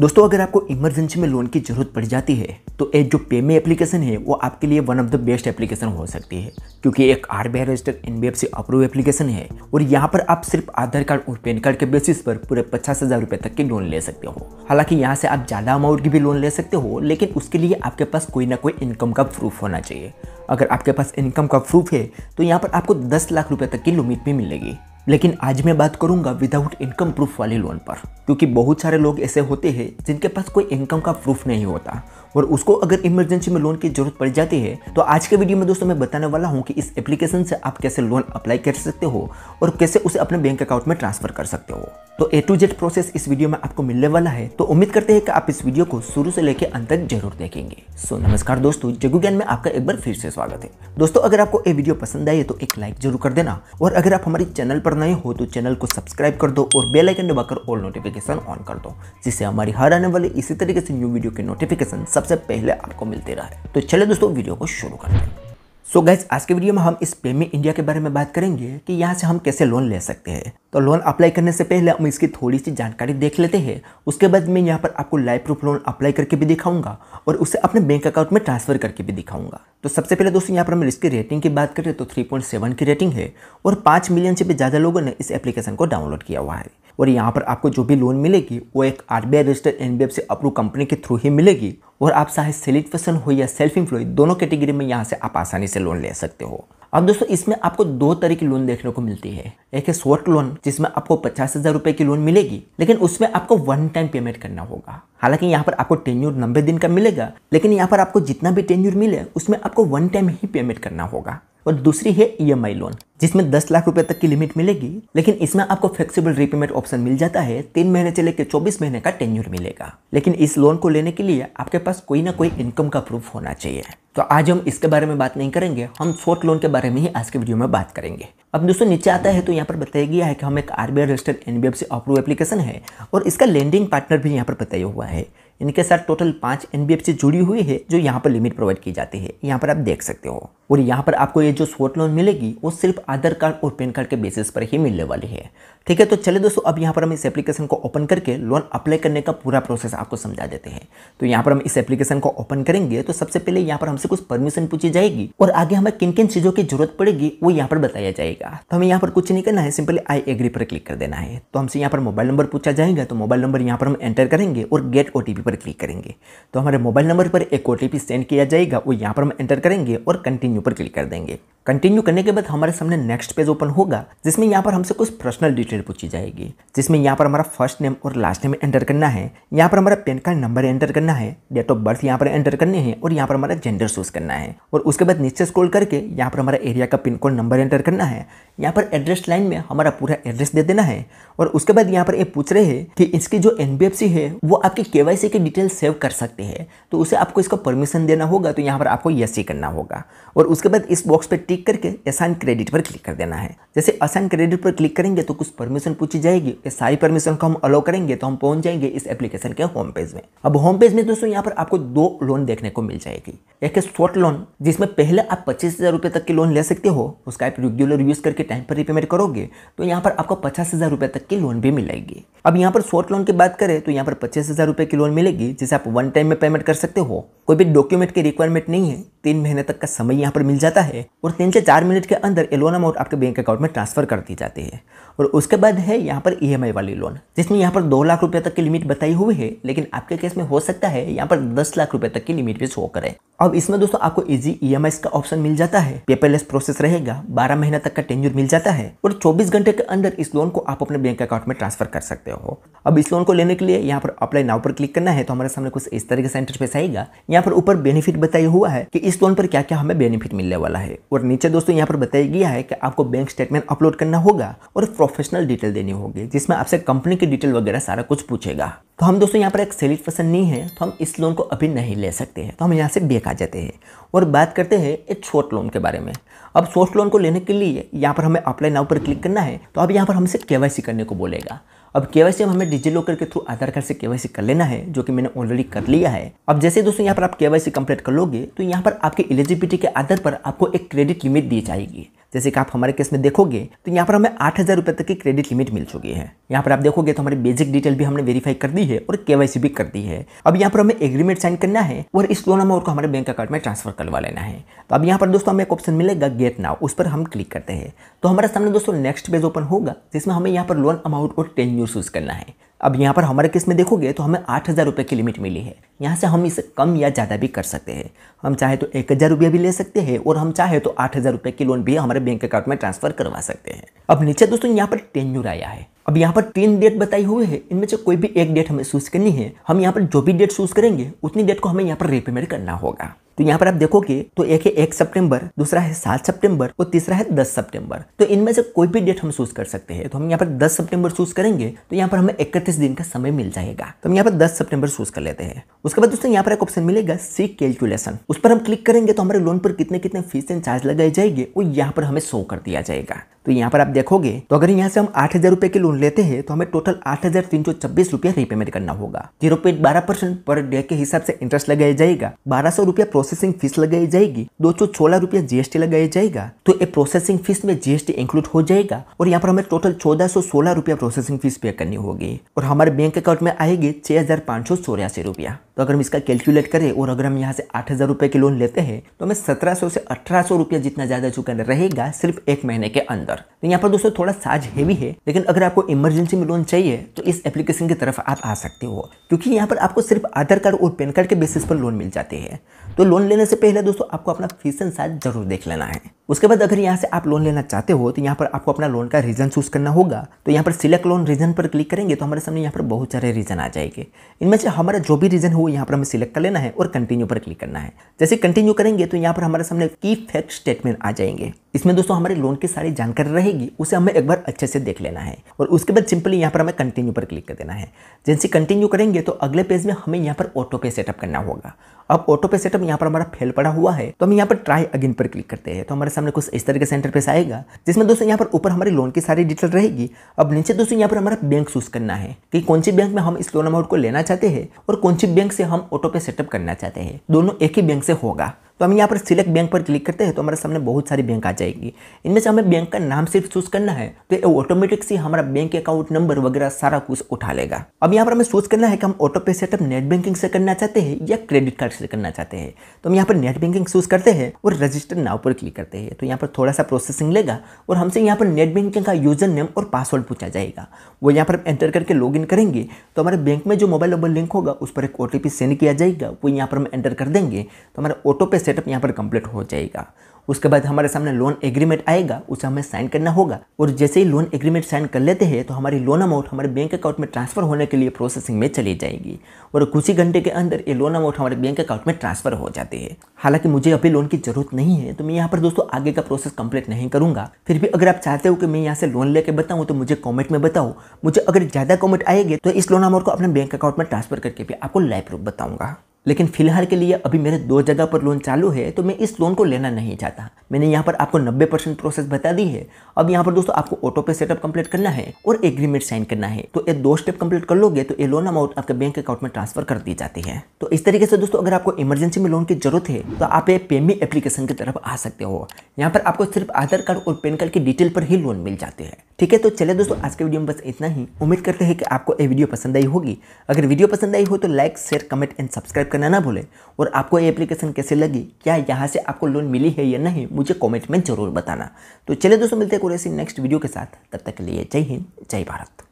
दोस्तों अगर आपको इमरजेंसी में लोन की ज़रूरत पड़ जाती है तो एक जो पेमे एप्लीकेशन है वो आपके लिए one of the best application हो सकती है क्योंकि एक R B I registered N B F C approve application है और यहाँ पर आप सिर्फ आधार कार्ड और पैन कार्ड के बेसिस पर पूरे पचास हज़ार रुपये तक के लोन ले सकते हो हालांकि यहाँ से आप ज़्यादा अमाउंट की भी लोन ले सकते हो लेकिन उसके लिए आपके पास कोई ना कोई इनकम का प्रूफ होना चाहिए अगर आपके पास इनकम का प्रूफ है तो यहाँ पर आपको दस लाख रुपये तक की लिमिट भी मिलेगी लेकिन आज मैं बात करूंगा विदाउट इनकम प्रूफ वाले लोन पर क्योंकि बहुत सारे लोग ऐसे होते हैं जिनके पास कोई इनकम का प्रूफ नहीं होता और उसको अगर इमरजेंसी में लोन की जरूरत पड़ जाती है तो आज के वीडियो में दोस्तों मैं बताने वाला हूँ कि इस एप्लीकेशन से आप कैसे लोन अप्लाई कर सकते हो और कैसे उसे अपने बैंक अकाउंट में ट्रांसफर कर सकते हो तो ए टू जेड प्रोसेस इस वीडियो में आपको मिलने वाला है तो उम्मीद करते हैं कि आप इस वीडियो को शुरू से लेकर अंत तक जरूर देखेंगे सो so, नमस्कार दोस्तों जगू ज्ञान में आपका एक बार फिर से स्वागत है दोस्तों अगर आपको ये वीडियो पसंद आई है तो एक लाइक जरूर कर देना और अगर आप हमारे चैनल पर नए हो तो चैनल को सब्सक्राइब कर दो और बेलाइकन दबाकर ऑल नोटिफिकेशन ऑन कर दो जिससे हमारी हर आने वाले इसी तरीके से न्यू वीडियो की नोटिफिकेशन सब सबसे पहले आपको मिलती रहे तो चले दोस्तों वीडियो को शुरू करते हैं सो गैस आज के वीडियो में हम इस पेमी इंडिया के बारे में बात करेंगे कि यहाँ से हम कैसे लोन ले सकते हैं तो लोन अप्लाई करने से पहले हम इसकी थोड़ी सी जानकारी देख लेते हैं उसके बाद मैं यहाँ पर आपको लाइव प्रूफ लोन अप्लाई करके भी दिखाऊंगा और उसे अपने बैंक अकाउंट में ट्रांसफर करके भी दिखाऊंगा तो सबसे पहले दोस्तों यहाँ पर हम इसकी रेटिंग की बात करें तो थ्री की रेटिंग है और पाँच मिलियन से भी ज़्यादा लोगों ने इस एप्लीकेशन को डाउनलोड किया हुआ है और यहाँ पर आपको जो भी लोन मिलेगी वो एक R B I registered N B F से अप्रूव कंपनी के थ्रू ही मिलेगी और आप चाहे सेलिड पर्सन हो या सेल्फ इम्प्लॉय दोनों कैटेगरी में यहाँ से आप आसानी से लोन ले सकते हो अब दोस्तों इसमें आपको दो तरह की लोन देखने को मिलती है एक है शॉर्ट लोन जिसमें आपको पचास हज़ार रुपए की लोन मिलेगी लेकिन उसमें आपको वन टाइम पेमेंट करना होगा हालांकि यहाँ पर आपको टेन्यूर नब्बे दिन का मिलेगा लेकिन यहाँ पर आपको जितना भी टेन्यूर मिले उसमें आपको वन टाइम ही पेमेंट करना होगा और दूसरी है ईएमआई e लोन जिसमें 10 लाख रुपए तक की लिमिट मिलेगी लेकिन इसमें आपको फ्लेक्सिबल रीपेमेंट ऑप्शन मिल जाता है तीन महीने से लेकर चौबीस महीने का टेन्यूर मिलेगा लेकिन इस लोन को लेने के लिए आपके पास कोई ना कोई इनकम का प्रूफ होना चाहिए तो आज हम इसके बारे में बात नहीं करेंगे हम शॉर्ट लोन के बारे में ही आज के वीडियो में बात करेंगे अब दोस्तों नीचे आता है तो यहाँ पर बताया गया है कि हम एक RBI registered NBFC approve application है और इसका लैंडिंग पार्टनर भी यहाँ पर बताया हुआ है इनके साथ टोटल पाँच एन जुड़ी हुई है जो यहाँ पर लिमिट प्रोवाइड की जाती है यहाँ पर आप देख सकते हो और यहाँ पर आपको ये जो शॉर्ट लोन मिलेगी वो सिर्फ आधार कार्ड और पैन कार्ड के बेसिस पर ही मिलने वाली है ठीक है तो चले दोस्तों अब यहाँ पर हम इस एप्लीकेशन को ओपन करके लोन अप्लाई करने का पूरा प्रोसेस आपको समझा देते हैं तो यहाँ पर हम इस एप्लीकेशन को ओपन करेंगे तो सबसे पहले यहाँ पर हमसे कुछ परमिशन पूछी जाएगी और आगे हमें किन किन चीज़ों की जरूरत पड़ेगी वो यहाँ पर बताया जाएगा तो हमें यहाँ पर कुछ नहीं करना है सिंपली आई एग्री पर क्लिक कर देना है तो हमसे यहाँ पर मोबाइल नंबर पूछा जाएगा तो मोबाइल नंबर यहाँ पर हम एंटर करेंगे और गेट ओटीपी पर क्लिक करेंगे तो हमारे मोबाइल नंबर पर एक ओ सेंड किया जाएगा वो यहाँ पर हम एंटर करेंगे और कंटिन्यू पर क्लिक कर देंगे कंटिन्यू करने के बाद हमारे सामने नेक्स्ट पेज ओपन होगा जिसमें यहाँ पर हमसे कुछ पर्सनल डिटेल पूछी जाएगी जिसमें यहाँ पर हमारा फर्स्ट नेम और लास्ट नेम एंटर करना है यहाँ पर हमारा पेन कार्ड नंबर एंटर करना है डेट ऑफ बर्थ यहाँ पर एंटर करने हैं और यहाँ पर हमारा जेंडर चूज करना है और उसके बाद नीचे स्क्रॉल करके यहाँ पर हमारा एरिया का पिन कोड नंबर एंटर करना है यहाँ पर एड्रेस लाइन में हमारा पूरा एड्रेस दे देना है और उसके बाद यहाँ पर ये पूछ रहे हैं कि इसकी जो एन है वो आपकी के की डिटेल सेव कर सकते हैं तो उसे आपको इसका परमिशन देना होगा तो यहाँ पर आपको यस ही करना होगा और उसके बाद इस बॉक्स पर टिक करके असाइन क्रेडिट पर क्लिक कर देना है जैसे असाइन क्रेडिट पर क्लिक करेंगे तो कुछ परमिशन पूछी जाएगी ये सारी परमिशन को हम अलाउ करेंगे तो हम पहुंच जाएंगे इस एप्लीकेशन के होम पेज में अब होम पेज में दोस्तों यहाँ पर आपको दो लोन देखने को मिल जाएगी एक है शॉर्ट लोन जिसमें पहले आप पच्चीस तक की लोन ले सकते हो उसका आप रेगुलर यूज़ करके टाइम पर रिपेमेंट करोगे तो यहाँ पर आपको पचास तक की लोन भी मिलेगी अब यहाँ पर शॉर्ट लोन की बात करें तो यहाँ पर पच्चीस हज़ार रुपये की लोन मिले मिलेगी जिसे आप वन टाइम में पेमेंट कर सकते हो कोई भी डॉक्यूमेंट की रिक्वायरमेंट नहीं है तीन महीने तक का समय यहाँ पर मिल जाता है और तीन से चार मिनट के अंदर ये लोन अमाउंट आपके बैंक अकाउंट में ट्रांसफर कर दी जाती है और उसके बाद है यहाँ पर ई e वाली लोन जिसमें यहाँ पर दो लाख रुपये तक की लिमिट बताई हुई है लेकिन आपके केस में हो सकता है यहाँ पर दस लाख रुपये तक की लिमिट भी शो करें अब इसमें दोस्तों आपको इजी ई e का ऑप्शन मिल जाता है पेपरलेस प्रोसेस रहेगा बारह महीने तक का टेंजर मिल जाता है और चौबीस घंटे के अंदर इस लोन को आप अपने बैंक अकाउंट में ट्रांसफर कर सकते हो अब इस लोन को लेने के लिए यहाँ पर अप्लाई नाउ पर क्लिक करना है तो हमारे सामने कुछ इस तरह का सेंटर पे आएगा यहाँ पर ऊपर बेनिफिट बताया हुआ है कि इस इस लोन पर क्या क्या हमें बेनिफिट मिलने वाला है और नीचे दोस्तों यहाँ पर बताया गया है कि आपको बैंक स्टेटमेंट अपलोड करना होगा और प्रोफेशनल डिटेल देनी होगी जिसमें आपसे कंपनी की डिटेल वगैरह सारा कुछ पूछेगा तो हम दोस्तों यहाँ पर एक सेलिड पर्सन नहीं है तो हम इस लोन को अभी नहीं ले सकते हैं तो हम यहाँ से बेक आ जाते हैं और बात करते हैं एक छोट लोन के बारे में अब छोट लोन को लेने के लिए यहाँ पर हमें अप्लाई नाउ पर क्लिक करना है तो अब यहाँ पर हमसे के करने को बोलेगा अब केवाईसी अब हमें डिजी लॉकर के थ्रू आधार कार्ड से केवाईसी कर लेना है जो कि मैंने ऑलरेडी कर लिया है अब जैसे दोस्तों यहाँ पर आप केवाईसी कंप्लीट कर लोगे तो यहाँ पर आपके एलिजिबिलिटी के आधार पर आपको एक क्रेडिट लिमिट दी जाएगी जैसे कि आप हमारे केस में देखोगे तो यहाँ पर हमें आठ हज़ार रुपये तक की क्रेडिट लिमिट मिल चुकी है यहाँ पर आप देखोगे तो हमारी बेसिक डिटेल भी हमने वेरीफाई कर दी है और के भी कर दी है अब यहाँ पर हमें एग्रीमेंट साइन करना है और इस लोन अमाउंट को हमारे बैंक अकाउंट में ट्रांसफर करवा लेना है तो अब यहाँ पर दोस्तों हमें एक ऑप्शन मिलेगा गेट नाउ उस पर हम क्लिक करते हैं तो हमारे सामने दोस्तों नेक्स्ट पेज ओपन होगा जिसमें हमें यहाँ पर लोन अमाउंट और टेन चूज़ करना है अब यहाँ पर हमारे केस में देखोगे तो हमें आठ हज़ार रुपये की लिमिट मिली है यहाँ से हम इसे कम या ज़्यादा भी कर सकते हैं हम चाहे तो एक हज़ार रुपया भी ले सकते हैं और हम चाहे तो आठ हज़ार रुपये की लोन भी हमारे बैंक अकाउंट में ट्रांसफ़र करवा सकते हैं अब नीचे दोस्तों यहाँ पर टेन्यूर आया है अब यहाँ पर तीन डेट बताई हुई है इनमें से कोई भी एक डेट हमें चूज करनी है हम यहाँ पर जो भी डेट चूज करेंगे उतनी डेट को हमें यहाँ पर रिपेमेंट करना होगा तो यहाँ पर आप देखोगे तो एक है एक सितंबर दूसरा है सात सितंबर और तीसरा है दस सितंबर तो इनमें से कोई भी डेट हम चूज कर सकते हैं तो हम यहाँ पर दस सितंबर चूज करेंगे तो यहाँ पर हमें इकतीस दिन का समय मिल जाएगा तो हम यहाँ पर दस सितंबर चूज कर लेते हैं उसके बाद दोस्तों यहाँ पर एक ऑप्शन मिलेगा सी कैलकुलेशन उस पर हम क्लिक करेंगे तो हमारे लोन पर कितने कितने फीस एंड चार्ज लगाए जाएंगे वो यहाँ पर हमें शो कर दिया जाएगा तो यहाँ पर आप देखोगे तो अगर यहाँ से हम आठ हजार रुपए के लोन लेते हैं तो हमें टोटल आठ हजार तीन सौ छब्बीस रुपया रीपेमेंट करना होगा जीरो पॉइंट बारह परसेंट पर डे के हिसाब से इंटरेस्ट लगाया जाएगा बारह सौ रुपया प्रोसेसिंग फीस लगाई जाएगी दो सौ सोलह रुपया जीएसटी लगाया जाएगा तो ये प्रोसेसिंग फीस में जीएसटी इंक्लूड हो जाएगा और यहाँ पर हमें टोटल चौदह सौ सोलह रुपया प्रोसेसिंग फीस पे करनी होगी और हमारे बैंक अकाउंट में आएगी छह हजार पांच सौ चौरासी रुपया तो अगर हम इसका कैलकुलेट करें और अगर हम यहाँ से आठ हज़ार रुपये के लोन लेते हैं तो हमें सत्रह सौ से अठारह सौ रुपया जितना ज़्यादा चुकाने रहेगा सिर्फ एक महीने के अंदर तो यहाँ पर दोस्तों थोड़ा साज हैवी है लेकिन अगर आपको इमरजेंसी में लोन चाहिए तो इस एप्लीकेशन की तरफ आप आ सकते हो क्योंकि यहाँ पर आपको सिर्फ आधार कार्ड और पैन कार्ड के बेसिस पर लोन मिल जाते हैं तो लोन लेने से पहले दोस्तों आपको अपना फीस एंड साइज जरूर देख लेना है उसके बाद अगर यहाँ से आप लोन लेना चाहते हो तो यहाँ पर आपको अपना लोन का रीजन चूज करना होगा तो यहाँ पर सिलेक्ट लोन रीजन पर क्लिक करेंगे तो हमारे सामने यहाँ पर बहुत सारे रीजन आ जाएंगे इनमें से हमारा जो भी रीजन हो यहाँ पर हमें सिलेक्ट कर लेना है और कंटिन्यू पर क्लिक करना है जैसे कंटिन्यू करेंगे तो यहाँ पर हमारे सामने की फैक्ट स्टेटमेंट आ जाएंगे इसमें दोस्तों हमारे लोन की सारी जानकारी रहेगी उसे हमें एक बार अच्छे से देख लेना है और उसके बाद सिंपली यहाँ पर हमें कंटिन्यू पर क्लिक कर देना है जैसे कंटिन्यू करेंगे तो अगले पेज में हमें यहाँ पर ऑटो पे सेटअप करना होगा अब ऑटो पे सेटअप यहाँ पर हमारा फेल पड़ा हुआ है तो हम यहाँ पर ट्राई अगेन पर क्लिक करते हैं तो हमारे सामने कुछ इस तरह के सेंटर पे आएगा जिसमें दोस्तों यहाँ पर ऊपर हमारे लोन की सारी डिटेल रहेगी अब नीचे दोस्तों यहाँ पर हमारा बैंक चूज करना है कि कौन सी बैंक में हम इस लोन अमाउंट को लेना चाहते हैं और कौन सी बैंक से हम ऑटो पे सेटअप करना चाहते हैं दोनों एक ही बैंक से होगा तो हम यहाँ पर सिलेक्ट बैंक पर क्लिक करते हैं तो हमारे सामने बहुत सारी बैंक आ जाएगी इनमें से हमें बैंक का नाम सिर्फ चूज करना है तो ये ऑटोमेटिक से हमारा बैंक अकाउंट नंबर वगैरह सारा कुछ उठा लेगा अब यहाँ पर हमें सोच करना है कि हम ऑटो पे सेटअप नेट बैंकिंग से करना चाहते हैं या क्रेडिट कार्ड से करना चाहते हैं तो हम यहाँ पर नेट बैंकिंग चूज करते हैं और रजिस्टर नाव पर क्लिक करते हैं तो यहाँ पर थोड़ा सा प्रोसेसिंग लेगा और हमसे यहाँ पर नेट बैंकिंग का यूजर नेम और पासवर्ड पूछा जाएगा वो यहाँ पर एंटर करके लॉग करेंगे तो हमारे बैंक में जो मोबाइल नंबर लिंक होगा उस पर एक ओ सेंड किया जाएगा वो यहाँ पर हम एंटर कर देंगे तो हमारे ऑटो पे सेटअप यहाँ पर कंप्लीट हो जाएगा उसके बाद हमारे सामने लोन एग्रीमेंट आएगा उसे हमें साइन करना होगा और जैसे ही लोन एग्रीमेंट साइन कर लेते हैं तो हमारी लोन अमाउंट हमारे बैंक अकाउंट में ट्रांसफर होने के लिए प्रोसेसिंग में चली जाएगी और कुछ ही घंटे के अंदर ये लोन अमाउंट हमारे बैंक अकाउंट में ट्रांसफर हो जाते हैं हालांकि मुझे अभी लोन की जरूरत नहीं है तो मैं यहाँ पर दोस्तों आगे का प्रोसेस कंप्लीट नहीं करूंगा फिर भी अगर आप चाहते हो कि मैं यहाँ से लोन लेके बताऊँ तो मुझे कॉमेंट में बताओ मुझे अगर ज़्यादा कॉमेंट आएंगे तो इस लोन अमाउंट को अपने बैंक अकाउंट में ट्रांसफर करके भी आपको लाइव प्रूफ बताऊंगा लेकिन फिलहाल के लिए अभी मेरे दो जगह पर लोन चालू है तो मैं इस लोन को लेना नहीं चाहता मैंने यहाँ पर आपको 90 परसेंट प्रोसेस बता दी है अब यहाँ पर दोस्तों आपको ऑटो पे सेटअप कंप्लीट करना है और एग्रीमेंट साइन करना है तो ये दो स्टेप कंप्लीट कर लोगे तो ये लोन अमाउंट आपके बैंक अकाउंट में ट्रांसफर कर दी जाती है तो इस तरीके से दोस्तों अगर आपको इमरजेंसी में लोन की जरूरत है तो आप ये पेमी एप्लीकेशन की तरफ आ सकते हो यहाँ पर आपको सिर्फ आधार कार्ड और पेन कार्ड की डिटेल पर ही लोन मिल जाते हैं ठीक है तो चले दोस्तों आज के वीडियो में बस इतना ही उम्मीद करते हैं कि आपको ये वीडियो पसंद आई होगी अगर वीडियो पसंद आई हो तो like share comment and subscribe करना ना भूलें और आपको ये एप्लीकेशन कैसे लगी क्या यहाँ से आपको लोन मिली है या नहीं मुझे कॉमेंट में ज़रूर बताना तो चलिए दोस्तों मिलते हैं कुरेसी नेक्स्ट वीडियो के साथ तब तक के लिए जय हिंद जय भारत